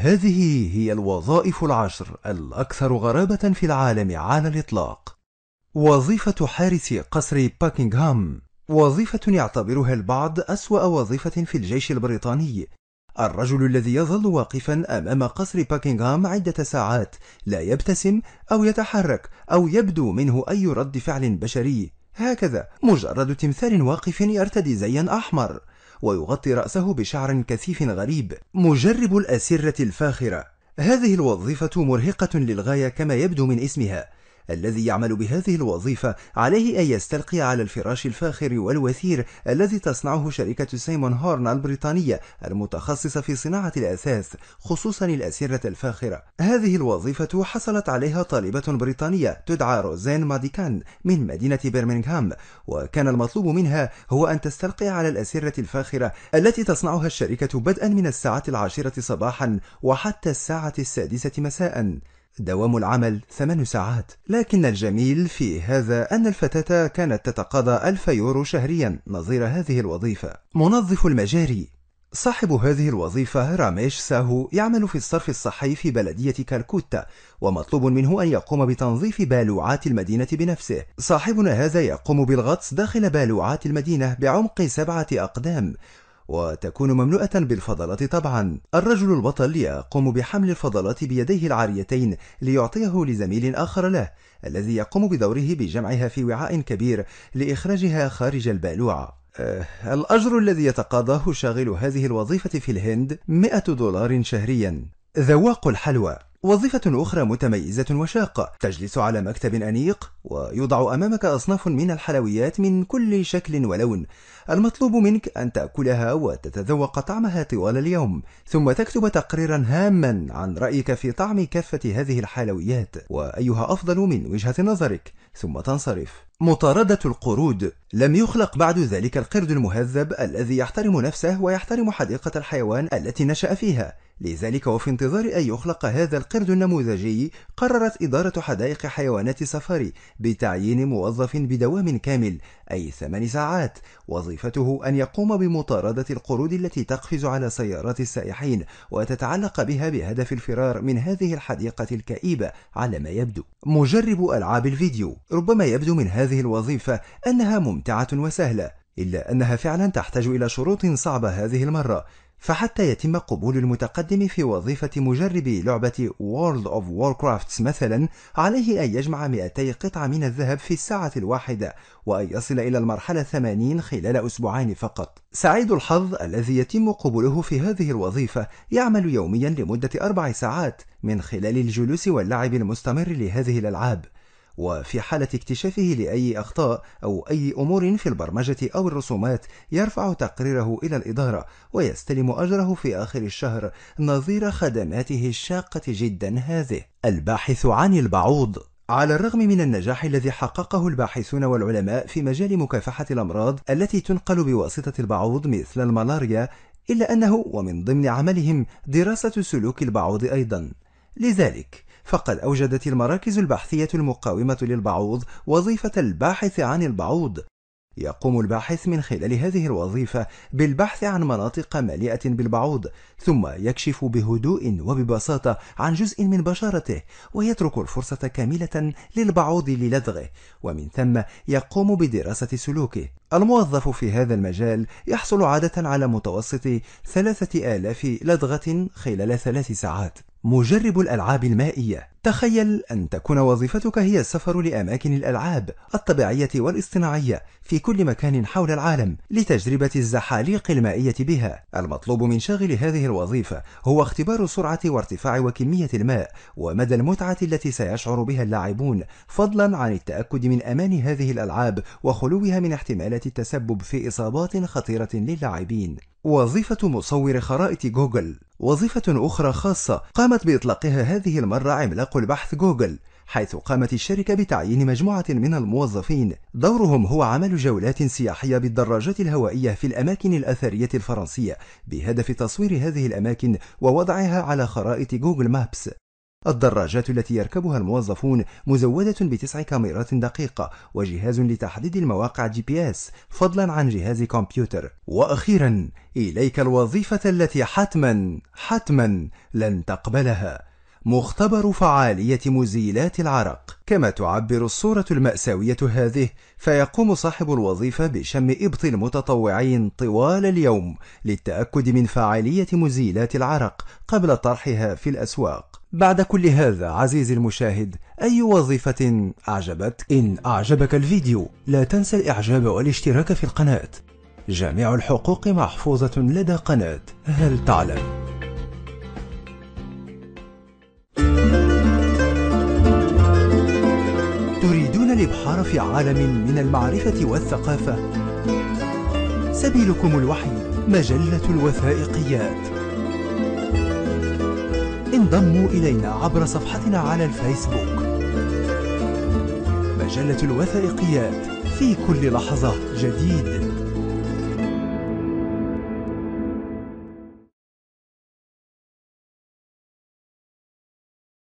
هذه هي الوظائف العشر الأكثر غرابة في العالم على الإطلاق. وظيفة حارس قصر باكنغهام وظيفة يعتبرها البعض أسوأ وظيفة في الجيش البريطاني. الرجل الذي يظل واقفا أمام قصر باكنغهام عدة ساعات لا يبتسم أو يتحرك أو يبدو منه أي رد فعل بشري هكذا مجرد تمثال واقف يرتدي زيا أحمر ويغطي رأسه بشعر كثيف غريب مجرب الأسرة الفاخرة هذه الوظيفة مرهقة للغاية كما يبدو من اسمها الذي يعمل بهذه الوظيفة عليه أن يستلقي على الفراش الفاخر والوثير الذي تصنعه شركة سيمون هورن البريطانية المتخصصة في صناعة الأثاث خصوصا الأسرة الفاخرة هذه الوظيفة حصلت عليها طالبة بريطانية تدعى روزين ماديكان من مدينة برمنغهام وكان المطلوب منها هو أن تستلقي على الأسرة الفاخرة التي تصنعها الشركة بدءا من الساعة العاشرة صباحا وحتى الساعة السادسة مساء دوام العمل ثمان ساعات لكن الجميل في هذا أن الفتاة كانت تتقاضى ألف يورو شهريا نظير هذه الوظيفة منظف المجاري صاحب هذه الوظيفة راميش ساهو يعمل في الصرف الصحي في بلدية كالكوتا ومطلوب منه أن يقوم بتنظيف بالوعات المدينة بنفسه صاحبنا هذا يقوم بالغطس داخل بالوعات المدينة بعمق سبعة أقدام وتكون مملوءة بالفضلات طبعا الرجل البطل يقوم بحمل الفضلات بيديه العاريتين ليعطيه لزميل آخر له الذي يقوم بدوره بجمعها في وعاء كبير لإخراجها خارج البالوعة أه، الأجر الذي يتقاضاه شاغل هذه الوظيفة في الهند 100 دولار شهريا ذواق الحلوى وظيفة أخرى متميزة وشاقة تجلس على مكتب أنيق ويوضع أمامك أصناف من الحلويات من كل شكل ولون المطلوب منك أن تأكلها وتتذوق طعمها طوال اليوم ثم تكتب تقريرا هاما عن رأيك في طعم كافة هذه الحلويات وأيها أفضل من وجهة نظرك ثم تنصرف مطاردة القرود لم يخلق بعد ذلك القرد المهذب الذي يحترم نفسه ويحترم حديقة الحيوان التي نشأ فيها لذلك وفي انتظار أن يخلق هذا القرد النموذجي قررت إدارة حدائق حيوانات سفاري بتعيين موظف بدوام كامل أي ثمان ساعات وظيفته أن يقوم بمطاردة القرود التي تقفز على سيارات السائحين وتتعلق بها بهدف الفرار من هذه الحديقة الكئيبة على ما يبدو مجرب ألعاب الفيديو ربما يبدو من هذه الوظيفة أنها ممتعة وسهلة إلا أنها فعلا تحتاج إلى شروط صعبة هذه المرة فحتى يتم قبول المتقدم في وظيفة مجرب لعبة World of Warcraft مثلا عليه أن يجمع 200 قطعة من الذهب في الساعة الواحدة وأن يصل إلى المرحلة 80 خلال أسبوعين فقط سعيد الحظ الذي يتم قبوله في هذه الوظيفة يعمل يوميا لمدة أربع ساعات من خلال الجلوس واللعب المستمر لهذه الألعاب وفي حالة اكتشافه لأي أخطاء أو أي أمور في البرمجة أو الرسومات يرفع تقريره إلى الإدارة ويستلم أجره في آخر الشهر نظير خدماته الشاقة جدا هذه الباحث عن البعوض على الرغم من النجاح الذي حققه الباحثون والعلماء في مجال مكافحة الأمراض التي تنقل بواسطة البعوض مثل الملاريا إلا أنه ومن ضمن عملهم دراسة سلوك البعوض أيضا لذلك فقد أوجدت المراكز البحثية المقاومة للبعوض وظيفة الباحث عن البعوض يقوم الباحث من خلال هذه الوظيفة بالبحث عن مناطق مليئة بالبعوض، ثم يكشف بهدوء وببساطة عن جزء من بشرته، ويترك الفرصة كاملة للبعوض للدغه، ومن ثم يقوم بدراسة سلوكه. الموظف في هذا المجال يحصل عادة على متوسط 3000 لدغة خلال ثلاث ساعات. مجرب الألعاب المائية تخيل أن تكون وظيفتك هي السفر لأماكن الألعاب الطبيعية والاصطناعية في كل مكان حول العالم لتجربة الزحاليق المائية بها. المطلوب من شاغل هذه الوظيفة هو اختبار سرعة وارتفاع وكمية الماء ومدى المتعة التي سيشعر بها اللاعبون، فضلا عن التأكد من أمان هذه الألعاب وخلوها من احتمالات التسبب في إصابات خطيرة للاعبين. وظيفة مصور خرائط جوجل وظيفة أخرى خاصة قامت بإطلاقها هذه المرة عملاق البحث جوجل حيث قامت الشركة بتعيين مجموعة من الموظفين دورهم هو عمل جولات سياحية بالدراجات الهوائية في الأماكن الأثرية الفرنسية بهدف تصوير هذه الأماكن ووضعها على خرائط جوجل مابس الدراجات التي يركبها الموظفون مزودة بتسع كاميرات دقيقة وجهاز لتحديد المواقع جي بي اس فضلا عن جهاز كمبيوتر وأخيرا إليك الوظيفة التي حتما حتما لن تقبلها مختبر فعالية مزيلات العرق كما تعبر الصورة المأساوية هذه فيقوم صاحب الوظيفة بشم إبط المتطوعين طوال اليوم للتأكد من فعالية مزيلات العرق قبل طرحها في الأسواق بعد كل هذا عزيزي المشاهد أي وظيفة أعجبتك؟ إن أعجبك الفيديو لا تنسى الإعجاب والاشتراك في القناة جميع الحقوق محفوظة لدى قناة هل تعلم؟ انحار في عالم من المعرفة والثقافة سبيلكم الوحي مجلة الوثائقيات انضموا إلينا عبر صفحتنا على الفيسبوك مجلة الوثائقيات في كل لحظة جديد